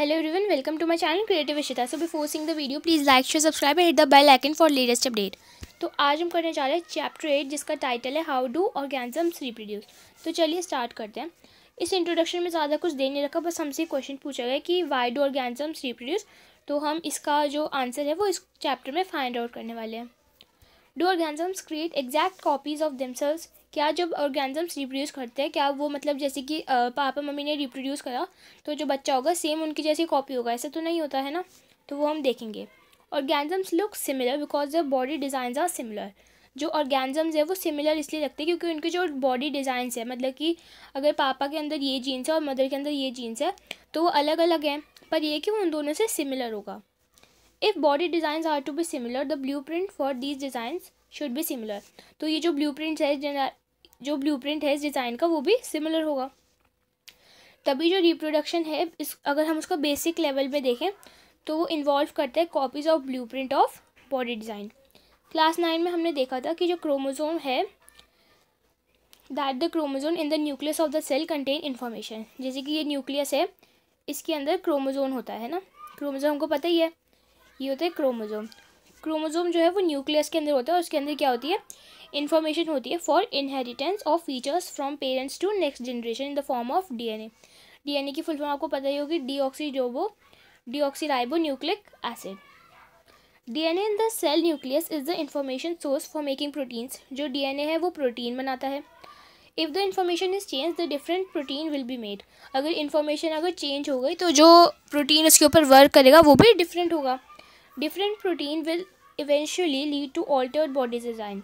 Hello everyone welcome to my channel creative Vishita so before sing the video please like share subscribe and hit the bell icon for latest update तो आज हम करने जा रहे हैं chapter eight जिसका title है हाउ डू ऑर्गेनिजम्स रिप्रोड्यूस तो चलिए स्टार्ट करते हैं इस इंट्रोडक्शन में ज़्यादा कुछ देने रखा बस हमसे क्वेश्चन पूछा गया कि वाई डू ऑर्गेनिजम्स रिप्रोड्यूस तो हम इसका जो आंसर है वो इस चैप्टर में फाइंड आउट करने वाले हैं do organisms create exact copies of themselves क्या जब ऑर्गेनिजम्स रिप्रोड्यूस करते हैं क्या वो मतलब जैसे कि पापा मम्मी ने रिप्रोड्यूस करा तो जो बच्चा होगा सेम उनकी जैसी कॉपी होगा ऐसा तो नहीं होता है ना तो वो हम देखेंगे organisms look similar because the body design are similar जो ऑर्गेनिजम्स है वो सिमिलर इसलिए लगते हैं क्योंकि उनके जो बॉडी डिज़ाइंस है मतलब कि अगर पापा के अंदर ये जीन्स है और मदर के अंदर ये जीन्स है तो वो अलग अलग हैं पर यह कि उन दोनों से सिमिलर होगा if body designs are to be similar the blueprint for these designs should भी सिमिलर तो ये जो ब्लू प्रिंट्स है जो प्रिंट है इस डिज़ाइन का वो भी सिमिलर होगा तभी जो रिप्रोडक्शन है इस अगर हम उसको बेसिक लेवल पे देखें तो वो इन्वॉल्व करता है copies of blueprint of body design class nine में हमने देखा था कि जो क्रोमोजोम है that the chromosome in the nucleus of the cell contain information जैसे कि ये न्यूक्लियस है इसके अंदर क्रोमोजोम होता है ना क्रोमोजोम हमको पता ही है ये होता है क्रोमोजोम क्रोमोजोम जो है वो न्यूक्लियस के अंदर होता है उसके अंदर क्या होती है इन्फॉर्मेशन होती है for inheritance of features from parents to next generation in the form of DNA DNA की फुल फॉर्म आपको पता ही होगी डीऑक्सी जोबो deoxyribonucleic acid DNA in the cell nucleus is the information source for making proteins जो DNA है वो protein बनाता है if the information is change the different protein will be made अगर इन्फॉर्मेशन अगर चेंज हो गई तो जो प्रोटीन उसके ऊपर वर्क करेगा वो भी डिफरेंट होगा different protein will eventually lead to altered body design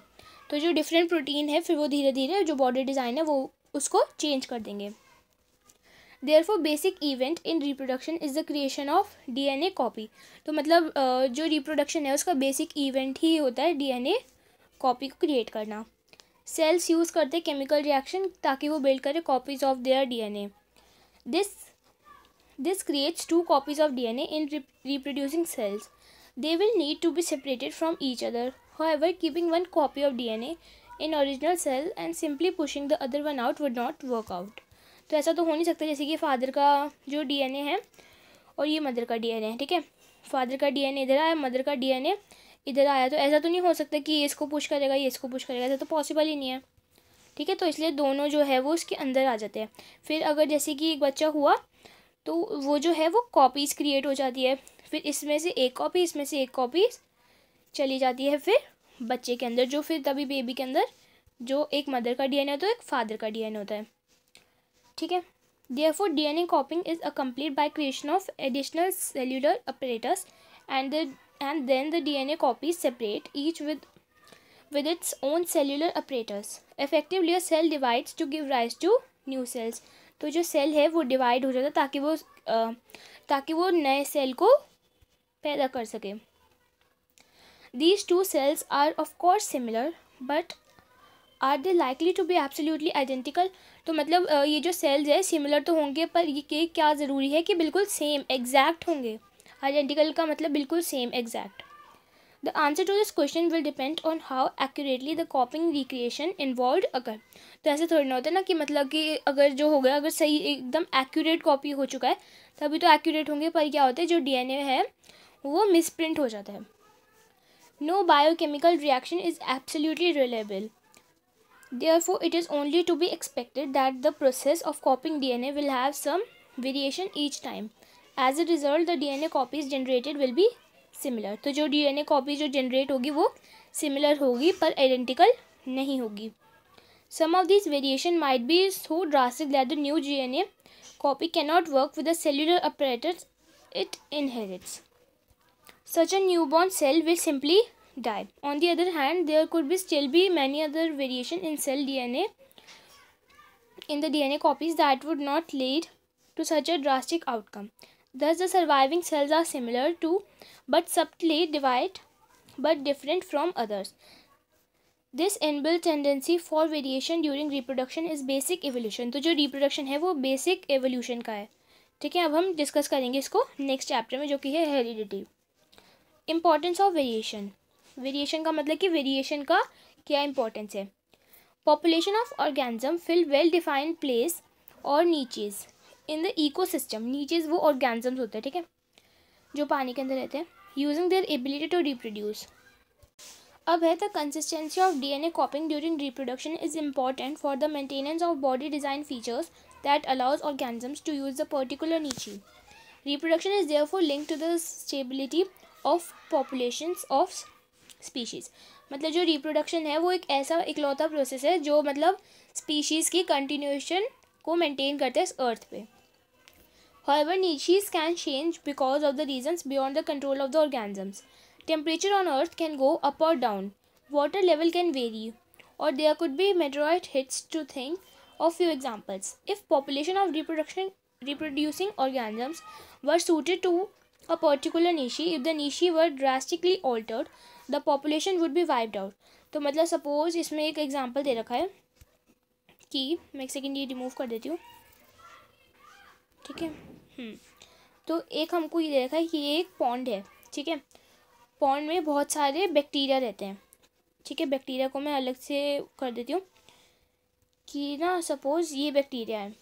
तो जो डिफरेंट प्रोटीन है फिर वो धीरे धीरे जो बॉडी डिज़ाइन है वो उसको चेंज कर देंगे therefore basic event in reproduction is the creation of D N A copy तो मतलब जो रिप्रोडक्शन है उसका बेसिक इवेंट ही होता है डी एन ए कॉपी को क्रिएट करना सेल्स यूज़ करते केमिकल रिएक्शन ताकि वो बिल्ड करें copies of their D N A this this creates two copies of D N A in reproducing cells They will need to be separated from each other. However, keeping one copy of DNA in original cell and simply pushing the other one out would not work out. तो ऐसा तो हो नहीं सकता जैसे कि father का जो डी एन ए है और ये मदर का डी एन ए है ठीक है फादर का डी एन ए इधर आया मदर का डी एन ए इधर आया तो ऐसा तो नहीं हो सकता कि ये इसको पुश करेगा ये इसको पुश करेगा ऐसा तो पॉसिबल ही नहीं है ठीक है तो इसलिए दोनों जो है वो उसके अंदर आ जाते हैं फिर अगर जैसे कि एक बच्चा हुआ तो वो जो है वो कॉपीज़ क्रिएट हो जाती है फिर इसमें से एक कॉपी इसमें से एक कॉपी चली जाती है फिर बच्चे के अंदर जो फिर तभी बेबी के अंदर जो एक मदर का डी एन ए होता है एक फादर का डी एन ए होता है ठीक है therefore D N A copying is a complete by creation of additional cellular operators and and then the D N A copy separate each with with its own cellular operators effectively cell divides to give rise to new cells तो जो cell है वो divide हो जाता है ताकि वो आ, ताकि वो नए सेल को पैदा कर सके these two cells are of course similar but are they likely to be absolutely identical तो मतलब ये जो सेल्स है सिमिलर तो होंगे पर ये क्या ज़रूरी है कि बिल्कुल सेम एग्जैक्ट होंगे आइडेंटिकल का मतलब बिल्कुल same exact the answer to this question will depend on how accurately the copying recreation involve अगर तो ऐसे थोड़ी ना होता है ना कि मतलब कि अगर जो हो गया अगर सही एकदम एक्यूरेट कॉपी हो चुका है तभी तो एक्यूरेट होंगे पर क्या होता है जो ए है वो मिसप्रिंट हो जाता है no biochemical reaction is absolutely reliable therefore it is only to be expected that the process of copying D N A will have some variation each time as a result the D N A copies generated will be similar तो जो D N A copy जो generate होगी वो similar होगी पर identical नहीं होगी some of this variation might be so drastic that the new D N A copy cannot work with the cellular operators it inherits such a newborn cell will simply die. On the other hand, there could be still be many other variation in cell DNA in the DNA copies that would not lead to such a drastic outcome. Thus, the surviving cells are similar to but subtly divide but different from others. this inbuilt tendency for variation during reproduction is basic evolution to jo reproduction hai wo basic evolution ka hai theek hai ab hum discuss karenge isko next chapter mein jo ki hai heredity importance of variation variation का मतलब कि variation का क्या importance है population of organism fill well defined place और niches in the ecosystem niches वो organisms होते हैं ठीक है जो पानी के अंदर रहते हैं using their ability to reproduce अब है the consistency of D N A copying during reproduction is important for the maintenance of body design features that allows organisms to use the particular niche reproduction is therefore link to the stability of population of species मतलब जो reproduction है वो एक ऐसा इकलौता process है जो मतलब स्पीशीज़ की कंटिन्यूशन को मेंटेन करते हैं इस अर्थ पे ever niches can change because of the reasons beyond the control of the organisms temperature on earth can go up और down water level can vary और there could be meteoroid hits to think of few examples if population of reproduction reproducing organisms were suited to a particular nishi if the nishi were drastically altered the population would be wiped out तो मतलब suppose इसमें एक example दे रखा है कि मैं एक second ये रिमूव कर देती हूँ ठीक है हम्म। तो एक हमको ये दे रखा है कि ये एक पॉन्ड है ठीक है पॉन्ड में बहुत सारे बैक्टीरिया रहते हैं ठीक है बैक्टीरिया को मैं अलग से कर देती हूँ कि ना सपोज़ ये बैक्टीरिया है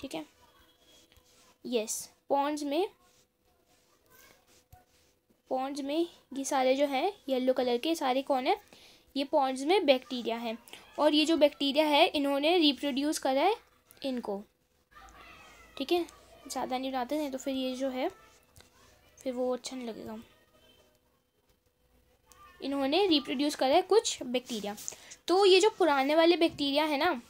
ठीक है यस पॉन्ड्स में पॉन्ड्स में ये सारे जो हैं येलो कलर के सारे कौन है ये पॉन्ड्स में बैक्टीरिया हैं और ये जो बैक्टीरिया है इन्होंने रिप्रोड्यूस करा है इनको ठीक है ज़्यादा नहीं बनाते नहीं तो फिर ये जो है फिर वो अच्छा नहीं लगेगा इन्होंने रिप्रोड्यूस करा है कुछ बैक्टीरिया तो ये जो पुराने वाले बैक्टीरिया है ना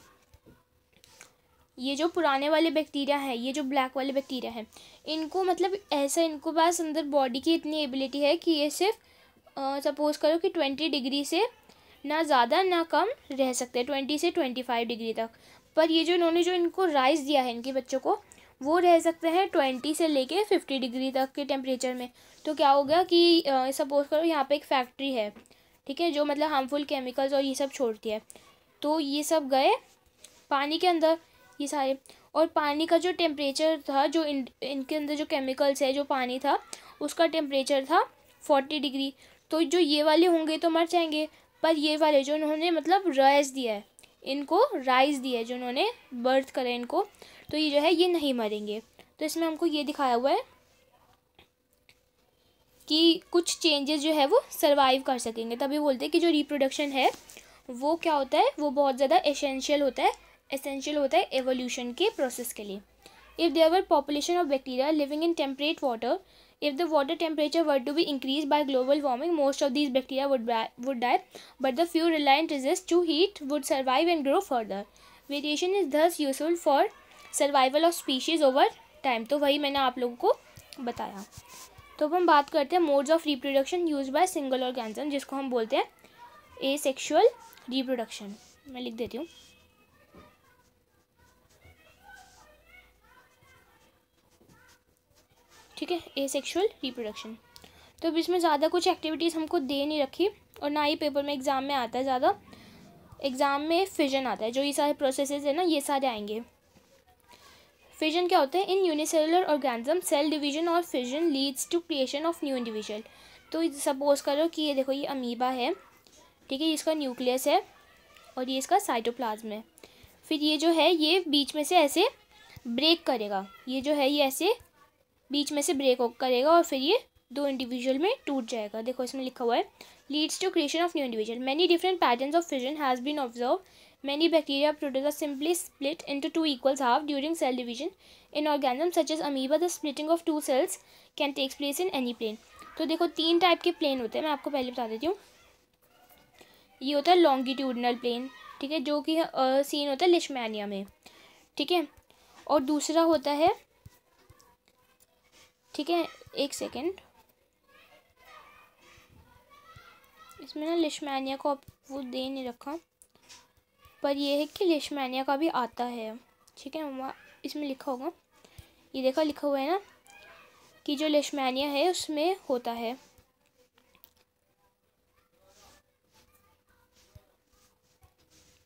ये जो पुराने वाले बैक्टीरिया है ये जो ब्लैक वाले बैक्टीरिया है इनको मतलब ऐसा इनको पास अंदर बॉडी की इतनी एबिलिटी है कि ये सिर्फ सपोज़ करो कि ट्वेंटी डिग्री से ना ज़्यादा ना कम रह सकते ट्वेंटी से ट्वेंटी फाइव डिग्री तक पर ये जो इन्होंने जो इनको राइस दिया है इनके बच्चों को वो रह सकते हैं ट्वेंटी से लेके फिफ्टी डिग्री तक के टेम्परेचर में तो क्या होगा कि सपोज़ करो यहाँ पे एक फैक्ट्री है ठीक है जो मतलब हार्मफुल केमिकल्स और ये सब छोड़ती है तो ये सब गए पानी के अंदर ये सारे और पानी का जो टेम्परेचर था जो इन इनके अंदर जो केमिकल्स है जो पानी था उसका टेम्परेचर था फोर्टी डिग्री तो जो ये वाले होंगे तो मर जाएंगे पर ये वाले जो उन्होंने मतलब रेस दिया है इनको राइज दिया है जो उन्होंने बर्थ करा इनको तो ये जो है ये नहीं मरेंगे तो इसमें हमको ये दिखाया हुआ है कि कुछ चेंजेस जो है वो सर्वाइव कर सकेंगे तभी बोलते हैं कि जो रिप्रोडक्शन है वो क्या होता है वो बहुत ज़्यादा एसेंशियल होता है एसेंशियल होता है एवोल्यूशन के प्रोसेस के लिए if they our population of bacteria living in temperate water if the water temperature word to be increase by global warming most of this bacteria would would die but the few reliant resist to heat would survive and grow further variation is thus useful for survival of species over time तो वही मैंने आप लोगों को बताया तो अब हम बात करते हैं modes of reproduction use by single organism जिसको हम बोलते हैं ए सेक्शुअल रिप्रोडक्शन मैं लिख देती हूँ ठीक है ए सेक्शुअल रिप्रोडक्शन तो अब इसमें ज़्यादा कुछ एक्टिविटीज़ हमको दे नहीं रखी और ना ही पेपर में एग्ज़ाम में आता है ज़्यादा एग्ज़ाम में फिजन आता है जो ये सारे प्रोसेसेस है ना ये सारे आएंगे फिजन क्या होते हैं in unicellular organism cell division और fission leads to creation of new individual तो सपोज करो कि ये देखो ये अमीबा है ठीक है इसका न्यूक्लियस है और ये इसका साइटोप्लाज्म है फिर ये जो है ये बीच में से ऐसे ब्रेक करेगा ये जो है ये ऐसे बीच में से ब्रेक करेगा और फिर ये दो इंडिविजुअल में टूट जाएगा देखो इसमें लिखा हुआ है leads to creation of new individual many different pattern of fission has been observe many bacteria produce or simply split into two equals half during cell division in organisms such as amoeba the splitting of two cells can takes place in any plane तो देखो तीन type के plane होते हैं मैं आपको पहले बता देती हूँ ये होता है लॉन्गिट्यूडनल प्लेन ठीक है जो कि सीन होता है लिशमैनिया में ठीक है और दूसरा होता है ठीक है एक सेकेंड इसमें ना लिशमैनिया को आप वो दे नहीं रखा पर यह है कि लिशमैनिया का भी आता है ठीक है इसमें लिखा होगा ये देखा लिखा हुआ है ना कि जो लिशमैनिया है उसमें होता है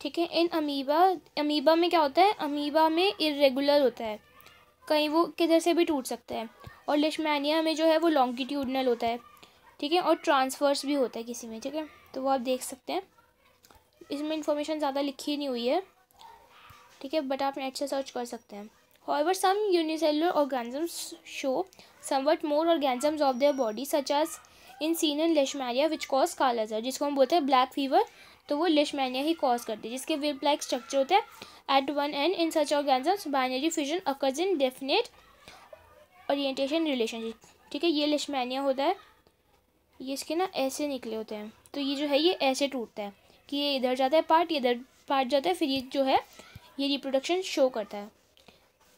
ठीक है इन अमीबा अमीबा में क्या होता है अमीबा में इरेगुलर होता है कहीं वो किधर से भी टूट सकता है और लिशमैनिया में जो है वो लॉन्गिट्यूडनल होता है ठीक है और ट्रांसफर्स भी होता है किसी में ठीक है तो वो आप देख सकते हैं इसमें इंफॉर्मेशन ज़्यादा लिखी नहीं हुई है ठीक है बट आप नेट से सर्च कर सकते हैं some some organisms show show more more of their body such as in seen in leishmania, which cause kala azar जिसको हम बोलते हैं ब्लैक फीवर तो वो लेशमैनिया ही कॉज करते हैं जिसके वेब लाइक स्ट्रक्चर होते हैं at one end in such organisms binary fusion occurs in definite orientation relationship ठीक है ये लिशमैनिया होता है ये इसके ना ऐसे निकले होते हैं तो ये जो है ये ऐसे टूटता है कि ये इधर जाता है पार्ट ये इधर पार्ट जाता है फिर ये जो है ये रिप्रोडक्शन शो करता है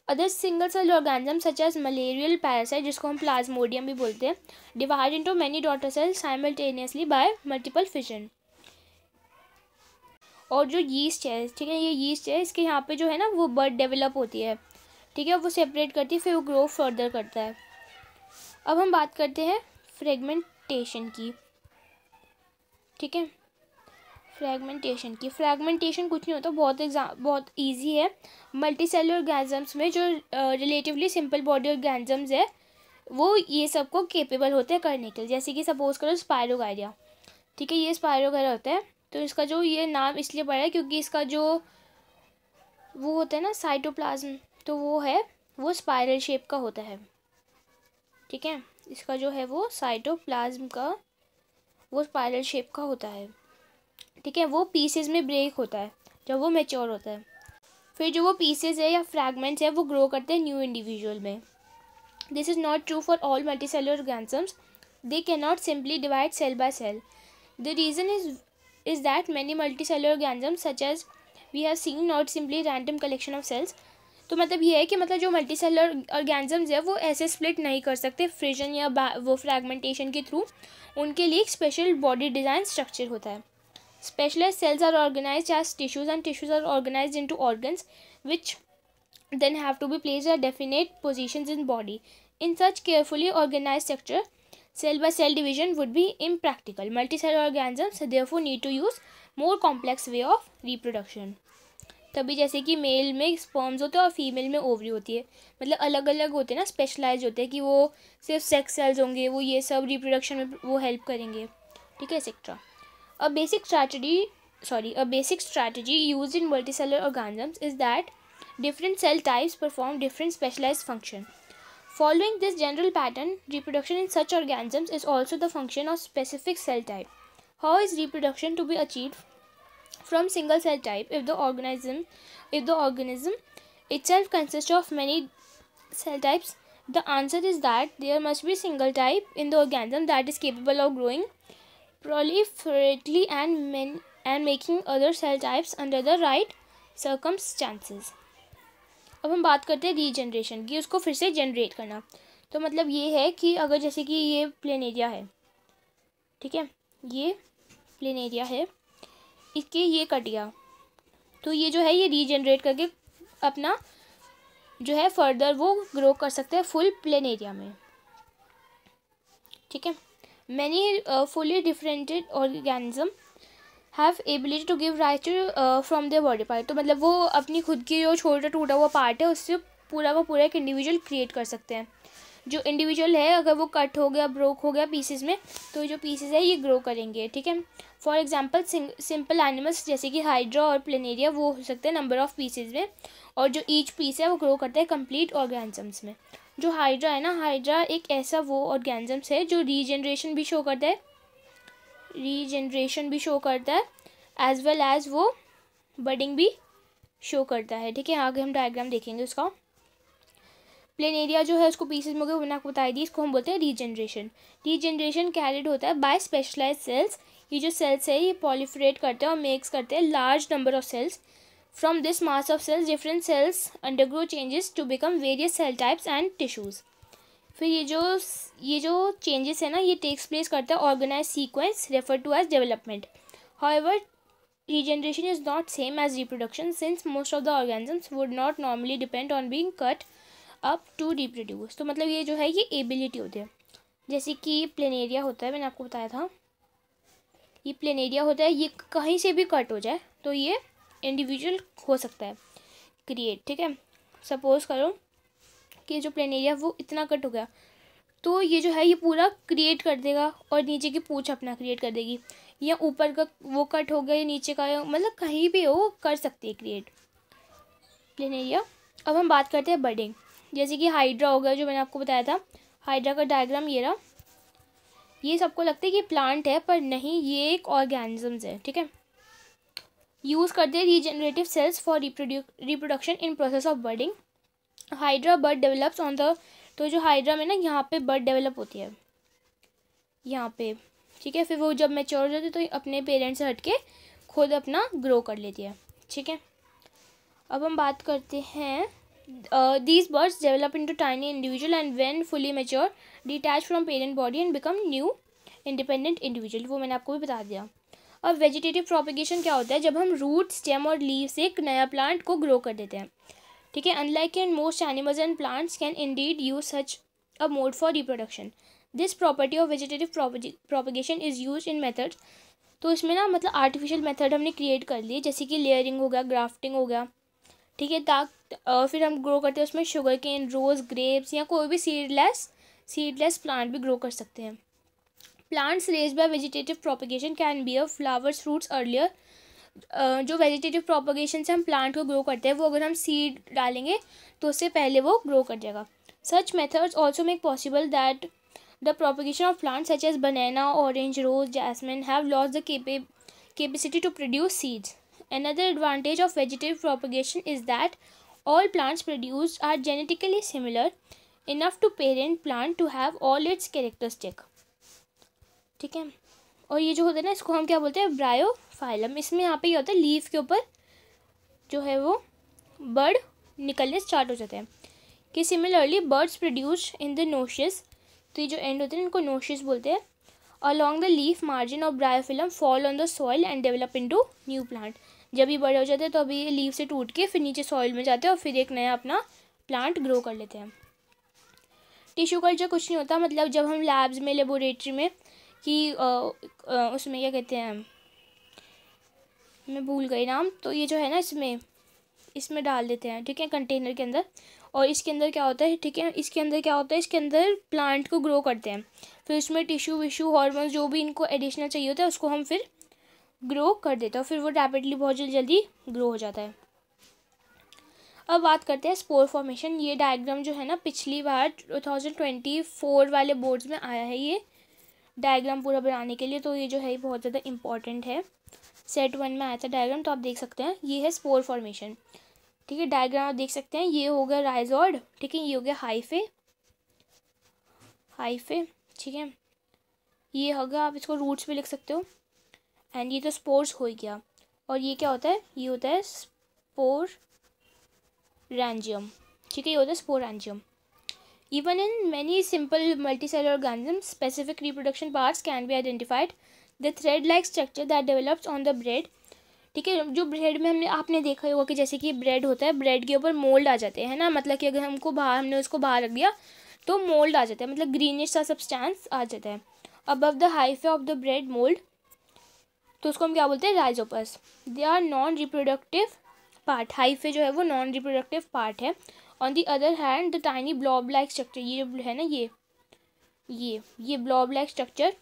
other single cell organism such as malarial parasite जिसको हम प्लाज्मोडियम भी बोलते हैं divide into many daughter cell simultaneously by multiple fission और जो यीस्ट है ठीक है ये यीस्ट है इसके यहाँ पे जो है ना वो बर्ड डेवलप होती है ठीक है वो सेपरेट करती है फिर वो ग्रो फर्दर करता है अब हम बात करते हैं फ्रेगमेंटेशन की ठीक है फ्रेगमेंटेशन की फ्रैगमेंटेशन कुछ नहीं होता बहुत एग्जाम बहुत इजी है मल्टी सेल ऑर्गेनिजम्स में जो रिलेटिवली सिंपल बॉडी ऑर्गेनिजम्स है वो ये सब को केपेबल होते हैं करने के लिए जैसे कि सपोज करो स्पायरोगायरिया ठीक है ये स्पायरोगायरिया होता है तो इसका जो ये नाम इसलिए पड़ा है क्योंकि इसका जो वो होता है ना साइटोप्लाज्म तो वो है वो स्पायरल शेप का होता है ठीक है इसका जो है वो साइटोप्लाज्म का वो स्पायरल शेप का होता है ठीक है वो पीसेज में ब्रेक होता है जब वो मेच्योर होता है फिर जो वो पीसेज है या फ्रैगमेंट्स है वो ग्रो करते हैं न्यू इंडिविजुअल में this is not true for all multicellular organisms they cannot simply divide cell by cell. The is is is that many multicellular organisms such as we have seen not simply random collection of cells तो मतलब ये है कि मतलब जो multi multicellular organisms है वो ऐसे स्प्लिट नहीं कर सकते फ्रिजन या वो फ्रेगमेंटेशन के थ्रू उनके लिए एक स्पेशल बॉडी डिजाइन स्ट्रक्चर होता है specialise cells are organise as tissues and tissues are organise into organs which then have to be place are definite position in body in such carefully organise structure cell by cell division would be practical multi cell organisms therefore need to use more complex way of reproduction तभी जैसे कि mail में sperms होते हैं और female में ovary होती है मतलब अलग अलग होते हैं ना स्पेशलाइज होते हैं कि वो सिर्फ सेक्स सेल्स होंगे वो ये सब रिप्रोडक्शन में वो हेल्प करेंगे ठीक है etcetera a basic strategy sorry a basic strategy use in multi multicellular organisms is that different cell types perform different specialise function following this general pattern reproduction in such organisms is also the function of specific cell type how is reproduction to be achieve from single cell type if the organism if the organism itself consists of many cell types the answer is that there must be single type in the organism that is capable of growing proliferately and men, and making other cell types under the right circumstances अब हम बात करते हैं regeneration की उसको फिर से generate करना तो मतलब ये है कि अगर जैसे कि ये प्लेन एरिया है ठीक है ये प्लेन एरिया है इसके ये कट गया तो ये जो है ये रीजनरेट करके अपना जो है फर्दर वो ग्रो कर सकते हैं फुल प्लेन एरिया में ठीक है many fully differentiated organism have ability to give right from their body part तो मतलब वो अपनी खुद की जो छोटा टूटा हुआ पार्ट है उससे पूरा का पूरा एक इंडिविजुअल क्रिएट कर सकते हैं जो इंडिविजुअल है अगर वो कट हो गया ब्रोक हो गया पीसेज में तो जो पीसेज है ये ग्रो करेंगे ठीक है फॉर एग्जाम्पल सिंपल एनिमल्स जैसे कि हाइड्रा और प्लेनेरिया वो हो सकते हैं नंबर ऑफ पीसेज में और जो ईच पीस है वो ग्रो करता है कंप्लीट ऑर्गेनिजम्स में जो हाइड्रा है ना हाइड्रा एक ऐसा वो ऑर्गेनिजम्स है जो रीजनरेशन भी शो करता है रीजनरेशन भी शो करता है एज वेल एज़ वो बडिंग भी शो करता है ठीक है आगे हम डायग्राम देखेंगे उसका प्लेन एरिया जो है उसको पीसेज में मैंने आपको बताई दी इसको हम बोलते हैं रीजनरेशन रीजनरेशन कैरिड होता है बाय स्पेशलाइज सेल्स ये जो सेल्स है ये पॉलीफ्रेट करते हैं और मेक्स करते हैं large number of cells from this mass of cells different cells undergo changes to become various cell types and tissues फिर ये जो ये जो चेंजेस है ना ये टेक्स प्लेस करता है organise sequence refer to as development however regeneration is not same as reproduction since most of the organisms would not normally depend on being cut up to reproduce तो मतलब ये जो है ये एबिलिटी होती है जैसे कि प्लेन एरिया होता है मैंने आपको बताया था ये प्लेन एरिया होता है ये कहीं से भी कट हो जाए तो ये इंडिविजुअल हो सकता है क्रिएट ठीक है सपोज करो कि जो प्लेन एरिया वो इतना कट हो गया तो ये जो है ये पूरा क्रिएट कर देगा और नीचे की पूछ अपना क्रिएट कर देगी या ऊपर का वो कट हो गया या नीचे का मतलब कहीं भी हो कर सकती है क्रिएट प्लेन एरिया अब हम बात करते हैं बडिंग जैसे कि हाइड्रा हो गया जो मैंने आपको बताया था हाइड्रा का डायग्राम ये रहा ये सबको लगता है कि प्लांट है पर नहीं ये एक ऑर्गेनिजम्स है ठीक है यूज़ करते हैं regenerative cells for reproduction in process of budding hydra bud develops on the तो जो हाइड्रा में ना यहाँ पे बर्ड डेवलप होती है यहाँ पे ठीक है फिर वो जब मेच्योर हो जाती है तो अपने पेरेंट्स से हट के खुद अपना ग्रो कर लेती है ठीक है अब हम बात करते हैं uh, these birds develop into tiny individual and when fully mature detach from parent body and become new independent individual वो मैंने आपको भी बता दिया अब वेजिटेटिव प्रोपिगेशन क्या होता है जब हम रूट स्टेम और लीव से एक नया प्लांट को ग्रो कर देते हैं ठीक है unlike and most animals and plants can indeed use such a mode for reproduction this property of vegetative propagation is use in methods तो इसमें ना मतलब आर्टिफिशियल मेथड हमने क्रिएट कर लिए जैसे कि लेयरिंग हो गया ग्राफ्टिंग हो गया ठीक है ताक फिर हम ग्रो करते हैं उसमें शुगर केन रोज़ ग्रेप्स या कोई भी सीडलेस सीडलेस प्लांट भी ग्रो कर सकते हैं plants raise by vegetative propagation can be a flowers fruits earlier जो वेजिटेटिव प्रोपोगेशन से हम प्लांट को ग्रो करते हैं वो अगर हम सीड डालेंगे तो उससे पहले वो ग्रो कर जाएगा such methods also make possible that the propagation of plants such as banana orange rose jasmine have lost the capacity to produce seeds another advantage of vegetative propagation is that all plants produced are genetically similar enough to parent plant to have all its characteristic ठीक है और ये जो होता है ना इसको हम क्या बोलते हैं ब्रायोफाइलम इसमें यहाँ पे ये होता है लीव के ऊपर जो है वो बर्ड निकलने स्टार्ट हो जाते हैं कि similarly birds produce in the notches तो ये जो एंड होते हैं इनको नोशिस बोलते हैं along the leaf margin of bryophyllum fall on the soil and develop into new plant जब ये बड़े हो जाते हैं तो अभी ये लीव से टूट के फिर नीचे सॉइल में जाते हैं और फिर एक नया अपना प्लांट ग्रो कर लेते हैं टिश्यू कल्चर कुछ नहीं होता मतलब जब हम लैब्स में लेबोरेटरी में कि उसमें क्या कहते हैं मैं भूल गई नाम तो ये जो है ना इसमें इसमें डाल देते हैं ठीक है कंटेनर के अंदर और इसके अंदर क्या होता है ठीक है इसके अंदर क्या होता है इसके अंदर प्लांट को ग्रो करते हैं फिर उसमें टिश्यू विश्यू हॉर्मोन्स जो भी इनको एडिशनल चाहिए होता है उसको हम फिर ग्रो कर देता है फिर वो रैपिडली बहुत जल्दी जल्दी ग्रो हो जाता है अब बात करते हैं स्पोर फॉर्मेशन ये डायग्राम जो है ना पिछली बार टू थाउजेंड ट्वेंटी फोर वाले बोर्ड्स में आया है ये डायग्राम पूरा बनाने के लिए तो ये जो है ये बहुत ज़्यादा इंपॉर्टेंट है सेट वन में आया था डायग्राम तो आप देख सकते हैं ये है स्पोर फॉर्मेशन ठीक है डायग्राम आप देख सकते हैं ये हो गया राइजॉर्ड ठीक है ये हो गया हाइफे हाइफे ठीक है ये हो गया आप इसको रूट्स भी लिख सकते हो एंड ये तो स्पोर्स हो ही गया और ये क्या होता है ये होता है स्पोर रेंजियम ठीक है ये होता है spore even in in simple multi cell organisms, specific reproduction parts can be identified the thread like structure that develops on the bread ठीक है जो ब्रेड में हमने आपने देखा होगा कि जैसे कि ब्रेड होता है ब्रेड के ऊपर मोल्ड आ जाते हैं ना मतलब कि अगर हमको बाहर हमने उसको बाहर रख दिया तो मोल्ड आ जाता है मतलब ग्रीनिश सा सब्सटेंस आ जाता है above the hyphae of the bread mould तो उसको हम क्या बोलते हैं rhizopus they are non reproductive part hyphae जो है वो नॉन रिप्रोडक्टिव पार्ट है on the other hand the tiny blob like structure ये है ना ये ये ये ब्लॉब लाइक स्ट्रक्चर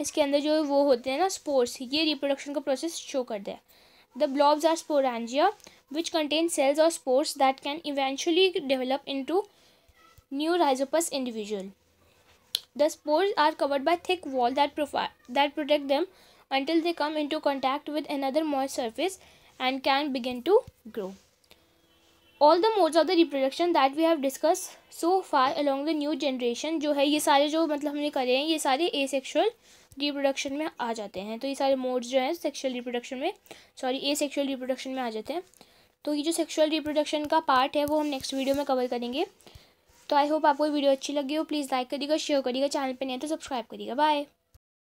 इसके अंदर जो वो होते हैं ना स्पोर्स ये रिप्रोडक्शन का प्रोसेस शो करते हैं the blobs are sporangia which contain cells or spores that can eventually develop into new rhizopus individual the spores are covered by thick wall that profile that protect them until they come into contact with another moist surface and can begin to grow. All the modes of the reproduction that we have discuss so far along the new generation जो है ये सारे जो मतलब हमने करे हैं ये सारे ए सेक्शुअल रिप्रोडक्शन में आ जाते हैं तो ये सारे मोड्स जो हैं सेक्शुअल रिप्रोडक्शन में सॉरी ए सेक्शुअल रिप्रोडक्शन में आ जाते हैं तो ये जो सेक्शुअल रिप्रोडक्शन का पार्ट है वो हम नेक्स्ट वीडियो में कवर करेंगे तो आई होप आपको वीडियो अच्छी लगी हो प्लीज़ लाइक करिएगा शेयर करिएगा चैनल पर नहीं है तो सब्सक्राइब करिएगा बाय